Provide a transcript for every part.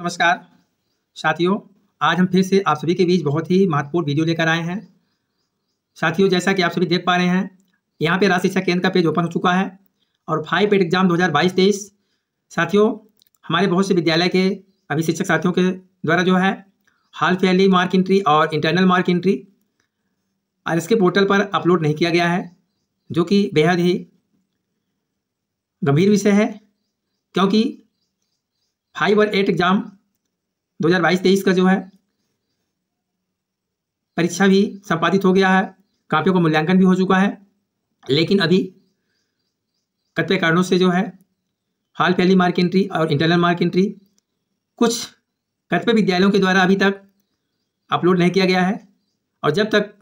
नमस्कार साथियों आज हम फिर से आप सभी के बीच बहुत ही महत्वपूर्ण वीडियो लेकर आए हैं साथियों जैसा कि आप सभी देख पा रहे हैं यहाँ पे राज्य शिक्षा केंद्र का पेज ओपन हो चुका है और फाइव एड एग्जाम 2022-23 साथियों हमारे बहुत से विद्यालय के अभी शिक्षक साथियों के द्वारा जो है हाल फेयरली मार्क इंट्री और internal mark entry R K portal पर अपलोड नहीं किया गया है जो कि बेहद ही गंभीर विषय है क्योंकि फाइव और एट एग्जाम 2022-23 का जो है परीक्षा भी संपादित हो गया है कापियों का मूल्यांकन भी हो चुका है लेकिन अभी कतपे कारणों से जो है हाल पहली मार्क एंट्री और इंटरनल मार्क एंट्री कुछ कतपे विद्यालयों के द्वारा अभी तक अपलोड नहीं किया गया है और जब तक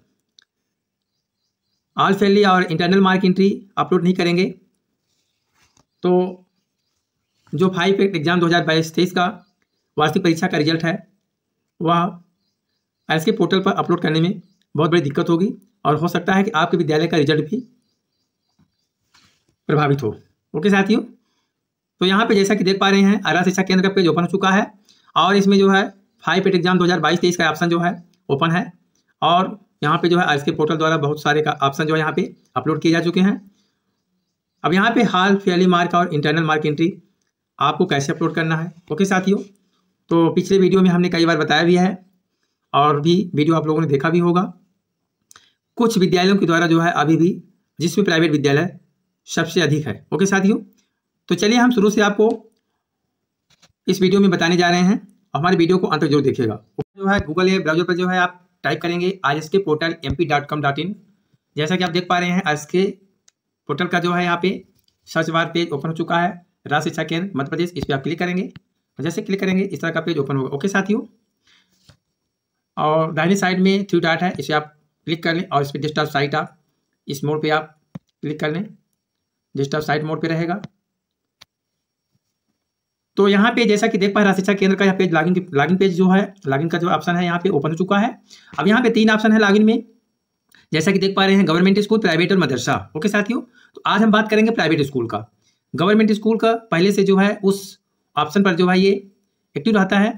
ऑल फेली और इंटरनल मार्क एंट्री अपलोड नहीं करेंगे तो जो फाइव इफेक्ट एग्जाम दो हज़ार का वार्षिक परीक्षा का रिजल्ट है वह एस के पोर्टल पर अपलोड करने में बहुत बड़ी दिक्कत होगी और हो सकता है कि आपके विद्यालय का रिजल्ट भी प्रभावित हो ओके साथियों तो यहाँ पे जैसा कि देख पा रहे हैं आरा शिक्षा केंद्र का पेज ओपन हो चुका है और इसमें जो है फाइव पेट एग्जाम 2022-23 का ऑप्शन जो है ओपन है और यहाँ पे जो है आर के पोर्टल द्वारा बहुत सारे का ऑप्शन जो है यहाँ पे अपलोड किए जा चुके हैं अब यहाँ पे हाल फेली मार्क और इंटरनल मार्क एंट्री आपको कैसे अपलोड करना है ओके साथियों तो पिछले वीडियो में हमने कई बार बताया भी है और भी वीडियो आप लोगों ने देखा भी होगा कुछ विद्यालयों के द्वारा जो है अभी भी जिसमें प्राइवेट विद्यालय सबसे अधिक है ओके साथियों तो चलिए हम शुरू से आपको इस वीडियो में बताने जा रहे हैं हमारे वीडियो को अंत जरूर देखिएगा जो है गूगल या ब्राउजर पर जो है आप टाइप करेंगे आज S K portal M P dot com dot in जैसा कि आप देख पा रहे हैं आज के पोर्टल का जो है यहाँ पे सर्च बार पेज ओपन हो चुका है राज्य शिक्षा केंद्र मध्य प्रदेश इस पर आप क्लिक करेंगे जैसे क्लिक करेंगे इस तरह का पेज ओपन होगा ओके साथियों और दाहिने साइड में थ्री डाट है इसे आप क्लिक कर लें और इस पर डिस्टर्ब साइट आप इस मोड पे आप क्लिक कर लें डिस्टर्ब साइट मोड पे रहेगा तो यहाँ पे जैसा कि देख पा रहे शिक्षा केंद्र का यहाँ पेज लॉगिन लॉगिन पेज जो है लॉगिन का जो ऑप्शन है यहाँ पे ओपन हो चुका है अब यहाँ पे तीन ऑप्शन है लॉगिन में जैसा कि देख पा रहे हैं गवर्नमेंट स्कूल प्राइवेट और मदरसा ओके साथियों तो आज हम बात करेंगे प्राइवेट स्कूल का गवर्नमेंट स्कूल का पहले से जो है उस ऑप्शन पर जो है ये एक्टिव रहता है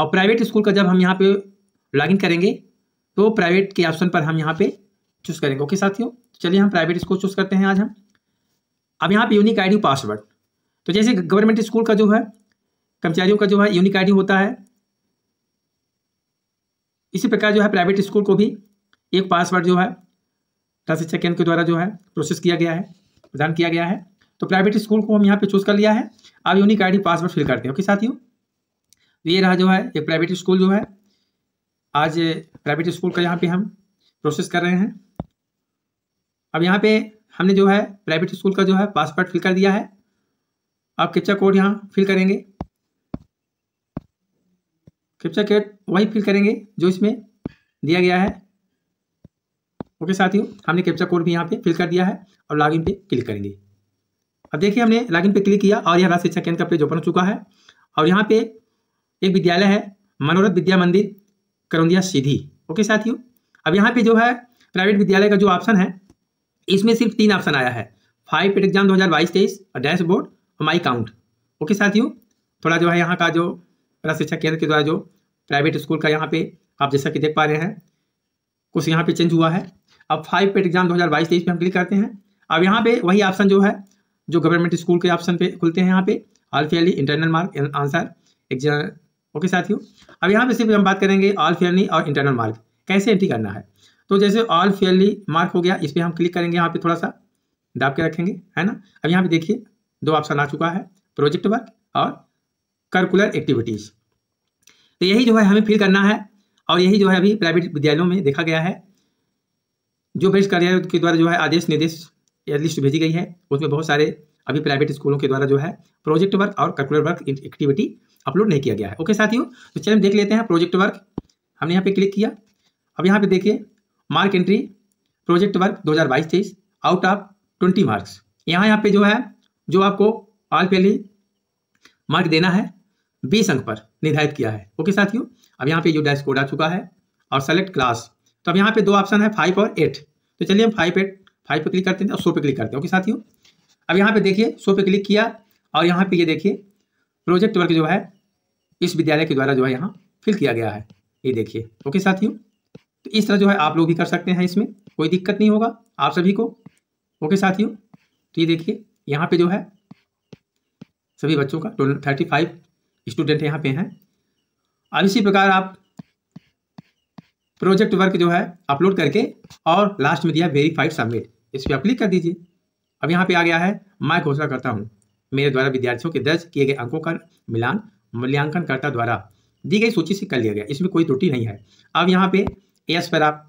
और प्राइवेट स्कूल का जब हम यहाँ पे लॉगिन करेंगे तो प्राइवेट के ऑप्शन पर हम यहाँ पे चूज़ करेंगे ओके साथियों चलिए हम प्राइवेट स्कूल चूज़ करते हैं आज हम अब यहाँ पे यूनिक आईडी पासवर्ड तो जैसे गवर्नमेंट स्कूल का जो है कर्मचारियों का जो है यूनिक आईडी होता है इसी प्रकार जो है प्राइवेट स्कूल को भी एक पासवर्ड जो है दस शिक्षा केंद्र के द्वारा जो है प्रोसेस किया गया है प्रदान किया गया है तो प्राइवेट स्कूल को हम यहाँ पे चूज कर लिया है आप यूनिक आई पासवर्ड फिल करते हैं ओके साथियों तो ये रहा जो है ये प्राइवेट स्कूल जो है आज प्राइवेट स्कूल का यहाँ पे हम प्रोसेस कर रहे हैं अब यहाँ पे हमने जो है प्राइवेट स्कूल का जो है पासवर्ड फिल कर दिया है आप कैप्चा कोड यहाँ फिल करेंगे कैप्चा कोड वही फिल करेंगे जो इसमें दिया गया है ओके साथियों हमने कैप्चा कोड भी यहाँ पे फिल कर दिया है और लॉगिन पे क्लिक करेंगे अब देखिए हमने लॉगिन पे क्लिक किया और यहाँ राज्य शिक्षा केंद्र का पेज ओपन हो चुका है और यहाँ पे एक विद्यालय है मनोरथ विद्या मंदिर करौंदिया सीधी ओके साथियों अब यहाँ पे जो है प्राइवेट विद्यालय का जो ऑप्शन है इसमें सिर्फ तीन ऑप्शन आया है फाइव पेट एग्जाम दो हज़ार बाईस तेईस और बोर्ड और माई काउंट ओके साथियों थोड़ा जो है यहाँ का जो राज्य शिक्षा केंद्र के द्वारा जो प्राइवेट स्कूल का यहाँ पे आप जैसा कि देख पा रहे हैं कुछ यहाँ पे चेंज हुआ है अब फाइव पेट एग्जाम दो हज़ार बाईस तेईस हम क्लिक करते हैं अब यहाँ पे वही ऑप्शन जो है जो गवर्नमेंट स्कूल के ऑप्शन पे खुलते हैं यहाँ पे half yearly internal mark answer exam okay साथियों अब यहाँ पे सिर्फ हम बात करेंगे ऑल फेयरली और इंटरनल मार्क कैसे एंट्री करना है तो जैसे ऑल फेयरली मार्क हो गया इस पर हम क्लिक करेंगे यहाँ पे थोड़ा सा दाब के रखेंगे है ना अब यहाँ पे देखिए दो ऑप्शन आ चुका है प्रोजेक्ट वर्क और करकुलर एक्टिविटीज़ तो यही जो है हमें फिल करना है और यही जो है अभी प्राइवेट विद्यालयों में देखा गया है जो बेस्ट कार्यालय के द्वारा जो है आदेश निर्देश लिस्ट भेजी गई है उसमें बहुत सारे अभी प्राइवेट स्कूलों के द्वारा जो है प्रोजेक्ट वर्क और कर्कुलर वर्क एक्टिविटी अपलोड नहीं किया गया है ओके साथियों तो चलिए हम देख लेते हैं प्रोजेक्ट वर्क हमने यहाँ पे क्लिक किया अब यहाँ पे देखिए mark entry project work 2022-23 out of twenty marks यहाँ यहाँ पे जो है जो आपको ऑल पहले मार्क देना है बीस अंक पर निर्धारित किया है ओके साथियों अब यहाँ पे जो डैश कोड आ चुका है और सेलेक्ट क्लास तो अब यहाँ पे दो ऑप्शन है फाइव और एट तो चलिए हम फाइव एट फाइव पे क्लिक करते हैं और सो पे क्लिक करते हैं ओके साथियों अब यहाँ पे देखिए सो पे क्लिक किया और यहाँ पे ये देखिए प्रोजेक्ट वर्क जो है इस विद्यालय के द्वारा जो है यहाँ फिल किया गया है ये देखिए ओके साथियों तो इस तरह जो है आप लोग भी कर सकते हैं इसमें कोई दिक्कत नहीं होगा आप सभी को ओके साथियों तो ये देखिए यहाँ पर जो है सभी बच्चों का टोटल थर्टी फाइव स्टूडेंट यहाँ पे हैं अब इसी प्रकार आप प्रोजेक्ट वर्क जो है अपलोड करके और लास्ट में दिया वेरीफाइड सबमिट इस पर आप क्लिक कर दीजिए अब यहाँ पे आ गया है मैं घोषणा करता हूँ मेरे द्वारा विद्यार्थियों के दर्ज किए गए अंकों का मिलान मूल्यांकनकर्ता द्वारा दी गई सूची से कर लिया गया इसमें कोई त्रुटि नहीं है अब यहाँ पे एस पर आप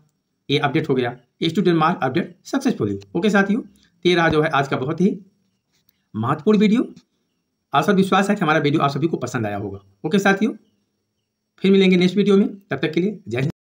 ये अपडेट हो गया student mark update successfully okay साथियों तो ये रहा जो है आज का बहुत ही महत्वपूर्ण वीडियो आशा विश्वास है कि हमारा वीडियो आप सभी को पसंद आया होगा ओके साथियों फिर मिलेंगे नेक्स्ट वीडियो में तब तक के लिए जय हिंद